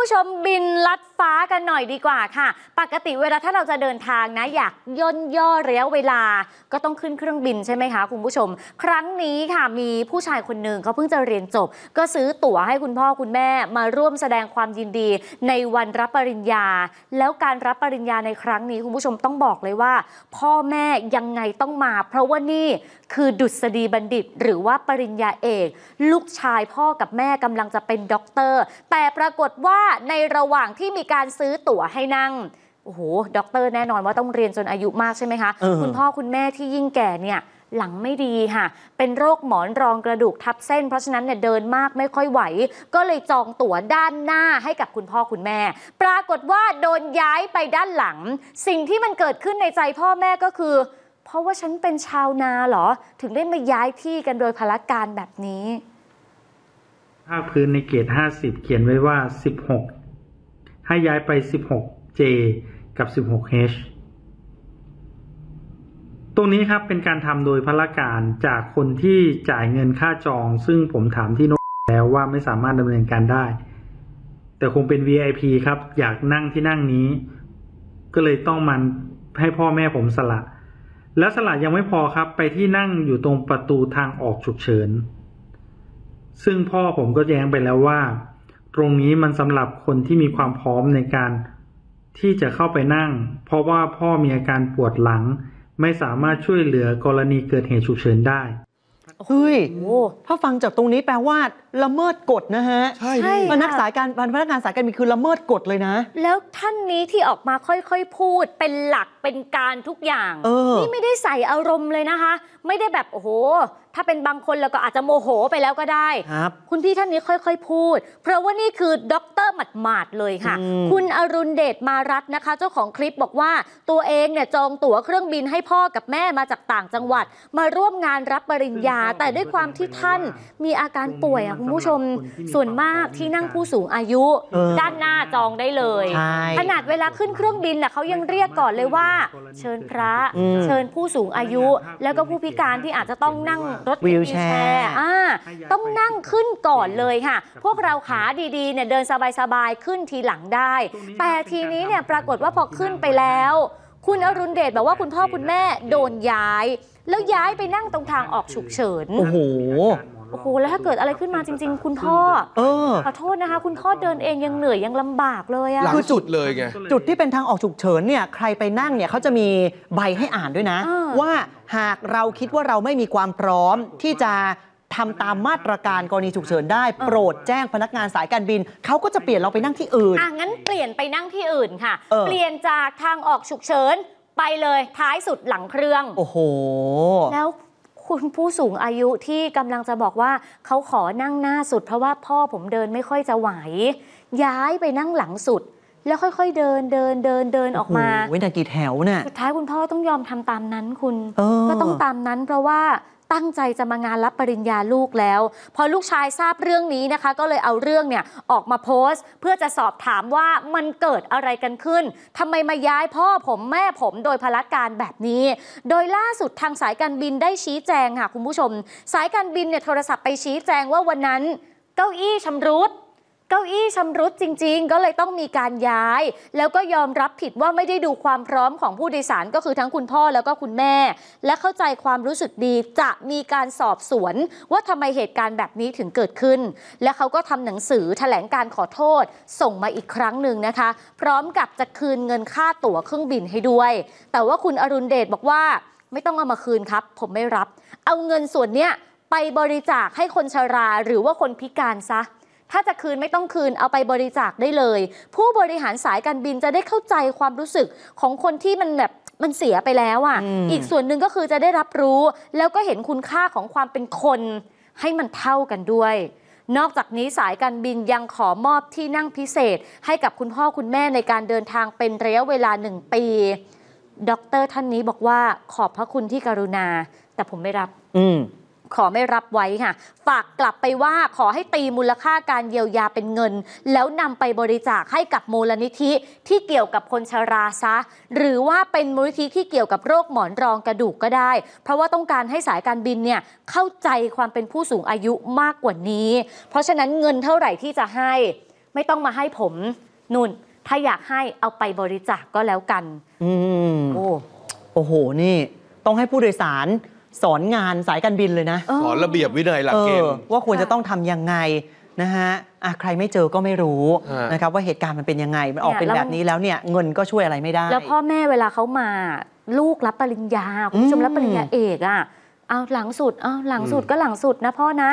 ผู้ชมบินลัดฟ้ากันหน่อยดีกว่าค่ะ ปกติเวลาถ้าเราจะเดินทางนะอยากย่นย่อระยะเวลาก็ต้องขึ้นเครื่องบินใช่ไหมคะคุณผู้ชม ครั้งนี้ค่ะมีผู้ชายคนหนึ่งเขาเพิ่งจะเรียนจบ ก็ซื้อตั๋วให้คุณพ่อคุณแม่มาร่วมแสดงความยินดี ในวันรับปริญญา แล้วการรับปริญญาในครั้งนี้คุณผู้ชมต้องบอกเลยว่า พ่อแม่ยังไงต้องมา เพราะว่านี่คือดุษฎีบัณฑิต หรือว่าปริญญาเอกลูกชายพ่อกับแม่กำลังจะเป็นด็อกเตอร์แต่ปรากฏว่าในระหว่างที่มีการซื้อตั๋วให้นั่งโอ้โหด็อกเตอร์แน่นอนว่าต้องเรียนจนอายุมากใช่ไหมคะ คุณพ่อคุณแม่ที่ยิ่งแก่เนี่ย หลังไม่ดีค่ะ เป็นโรคหมอนรองกระดูกทับเส้น เพราะฉะนั้นเนี่ยเดินมากไม่ค่อยไหว ก็เลยจองตั๋วด้านหน้าให้กับคุณพ่อคุณแม่ ปรากฏว่าโดนย้ายไปด้านหลัง สิ่งที่มันเกิดขึ้นในใจพ่อแม่ก็คือ เพราะว่าฉันเป็นชาวนาเหรอถึงได้มาย้ายที่กันโดยพละการแบบนี้าคพื้นในเกรด50 เขียนไว้ว่า 16 ให้ย้ายไป 16J กับ 16H ตรงนี้ครับเป็นการทำโดยพละการจากคนที่จ่ายเงินค่าจอง ซึ่งผมถามที่โน้ตแล้วว่าไม่สามารถดำเนินการได้ แต่คงเป็น VIP ครับอยากนั่งที่นั่งนี้ ก็เลยต้องมันให้พ่อแม่ผมสละ และสละยังไม่พอครับไปที่นั่งอยู่ตรงประตูทางออกฉุกเฉินซึ่งพ่อผมก็แย้งไปแล้วว่า ตรงนี้มันสำหรับคนที่มีความพร้อมในการที่จะเข้าไปนั่ง เพราะว่าพ่อมีอาการปวดหลัง ไม่สามารถช่วยเหลือกรณีเกิดเหตุฉุกเฉินได้ เฮ้ยถ้าฟังจากตรงนี้แปลว่าละเมิดกฎนะฮะ ใช่พนักสายการพนักงานสายการบินคือละเมิดกฎเลยนะ แล้วท่านนี้ที่ออกมาค่อยๆพูด เป็นหลักเป็นการทุกอย่างนี่ไม่ได้ใส่อารมณ์เลยนะคะ ไม่ได้แบบโอ้โหถ้าเป็นบางคนเราก็อาจจะโมโหไปแล้วก็ได้ครับ คุณพี่ท่านนี้ค่อยๆ พูด เพราะว่านี่คือด็อกเตอร์หมาดๆเลยค่ะ คุณอรุณเดชมารัตน์นะคะ เจ้าของคลิปบอกว่า ตัวเองเนี่ยจองตั๋วเครื่องบินให้พ่อกับแม่มาจากต่างจังหวัด มาร่วมงานรับปริญญาแต่ด้วยความที่ท่านมีอาการป่วยอ่ะคุณผู้ชมส่วนมากที่นั่งผู้สูงอายุด้านหน้าจองได้เลย ขนาดเวลาขึ้นเครื่องบินน่ะเขายังเรียกก่อนเลยว่า เชิญพระเชิญผู้สูงอายุ แล้วก็ผู้พิการที่อาจจะต้องนั่งรถวีลแชร์ต้องนั่งขึ้นก่อนเลยค่ะ พวกเราขาดี ๆเนี่ยเดินสบาย ๆ ขึ้นทีหลังได้ แต่ทีนี้เนี่ยปรากฏว่าพอขึ้นไปแล้ว คุณอรุณเดชบอกว่าคุณพ่อ คุณแม่โดนย้าย แล้วย้ายไปนั่งตรงทางออกฉุกเฉินโอ้โหโอ้โหแล้วถ้าเกิดอะไรขึ้นมาจริง ๆ คุณพ่อเออขอโทษนะคะ คุณพ่อเดินเอง ยังเหนื่อย ยังลำบากเลยอะคือจุดเลยไงจุดที่เป็นทางออกฉุกเฉินเนี่ยใครไปนั่งเนี่ยเขาจะมีใบให้อ่านด้วยนะ ว่าหากเราคิดว่าเราไม่มีความพร้อมที่จะทำตามมาตรการกรณีฉุกเฉินได้โปรดแจ้งพนักงานสายการบิน เขาก็จะเปลี่ยนเราไปนั่งที่อื่นอ่ะงั้นเปลี่ยนไปนั่งที่อื่นค่ะเเปลี่ยนจากทางออกฉุกเฉินไปเลยท้ายสุดหลังเครื่องโอ้โหแล้วคุณผู้สูงอายุที่กำลังจะบอกว่าเขาขอนั่งหน้าสุดเพราะว่าพ่อผมเดินไม่ค่อยจะไหว ย้ายไปนั่งหลังสุดแล้วค่อยๆเดินเดินเดินเดินออกมาเวินากีแถวน่ะสุดท้ายคุณพ่อต้องยอมทำตามนั้นคุณ ก็ต้องตามนั้นเพราะว่าตั้งใจจะมางานรับปริญญาลูกแล้ว พอลูกชายทราบเรื่องนี้นะคะ ก็เลยเอาเรื่องเนี่ยออกมาโพสต์เพื่อจะสอบถามว่ามันเกิดอะไรกันขึ้น ทำไมมาย้ายพ่อผมแม่ผม โดยพละการแบบนี้ โดยล่าสุดทางสายการบินได้ชี้แจงค่ะคุณผู้ชม สายการบินเนี่ยโทรศัพท์ไปชี้แจงว่าวันนั้น เก้าอี้ชำรุดเก้าอี้ชำรุดจริง ๆ ก็เลยต้องมีการย้าย แล้วก็ยอมรับผิดว่าไม่ได้ดูความพร้อมของผู้โดยสารก็คือทั้งคุณพ่อแล้วก็คุณแม่ และเข้าใจความรู้สึกดีจะมีการสอบสวนว่าทำไมเหตุการณ์แบบนี้ถึงเกิดขึ้น และเขาก็ทำหนังสือ แถลงการขอโทษ ส่งมาอีกครั้งหนึ่งนะคะ พร้อมกับจะคืนเงินค่าตั๋วเครื่องบินให้ด้วย แต่ว่าคุณอรุณเดชบอกว่าไม่ต้องเอามาคืนครับ ผมไม่รับ เอาเงินส่วนเนี้ยไปบริจาคให้คนชรา หรือว่าคนพิการซะถ้าจะคืนไม่ต้องคืนเอาไปบริจาคได้เลย ผู้บริหารสายการบินจะได้เข้าใจความรู้สึกของคนที่มันแบบมันเสียไปแล้วอะ่ะอีกส่วนหนึ่งก็คือจะได้รับรู้ แล้วก็เห็นคุณค่าของความเป็นคนให้มันเท่ากันด้วย นอกจากนี้สายการบินยังขอมอบที่นั่งพิเศษ ให้กับคุณพ่อคุณแม่ในการเดินทางเป็นระยะเวลาหนึ่งปีด็อกเตอร์ท่านนี้บอกว่าขอบพระคุณที่กรุณาแต่ผมไม่รับ อืขอไม่รับไว้ค่ะ ฝากกลับไปว่าขอให้ตีมูลค่าการเยียวยาเป็นเงิน แล้วนำไปบริจาคให้กับมูลนิธิที่เกี่ยวกับคนชราซะหรือว่าเป็นมูลนิธิที่เกี่ยวกับโรคหมอนรองกระดูกก็ได้ เพราะว่าต้องการให้สายการบินเนี่ยเข้าใจความเป็นผู้สูงอายุมากกว่านี้ เพราะฉะนั้นเงินเท่าไหร่ที่จะให้ไม่ต้องมาให้ผมนุ่น ถ้าอยากให้เอาไปบริจาคกก็แล้วกันอืมโอ้โหนี่ ต้องให้ผู้โดยสารสอนงานสายการบินเลยนะสอนระเบียบวินัยหลักเกณฑ์ว่าควรจะต้องทำยังไงนะฮะอ่ะใครไม่เจอก็ไม่รู้นะครับว่าเหตุการณ์มันเป็นยังไง มันออกเป็นแบบนี้แล้วเนี่ย เงินก็ช่วยอะไรไม่ได้ แล้วพ่อแม่เวลาเขามาลูกรับปริญญาคุณผู้ชมรับปริญญาเอกอ่ะเอาหลังสุดเอาหลังสุดก็หลังสุดนะพ่อนะ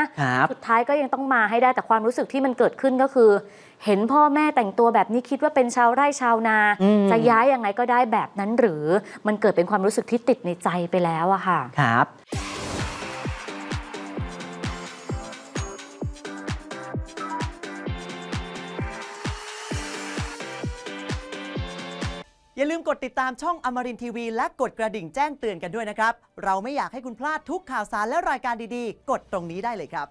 สุดท้ายก็ยังต้องมาให้ได้แต่ความรู้สึกที่มันเกิดขึ้นก็คือ เห็นพ่อแม่แต่งตัวแบบนี้คิดว่าเป็นชาวไร่ชาวนาจะย้ายยังไงก็ได้แบบนั้น หรือมันเกิดเป็นความรู้สึกที่ติดในใจไปแล้วอะค่ะ ครับอย่าลืมกดติดตามช่องอมรินทีวีและกดกระดิ่งแจ้งเตือนกันด้วยนะครับ เราไม่อยากให้คุณพลาดทุกข่าวสารและรายการดีๆ กดตรงนี้ได้เลยครับ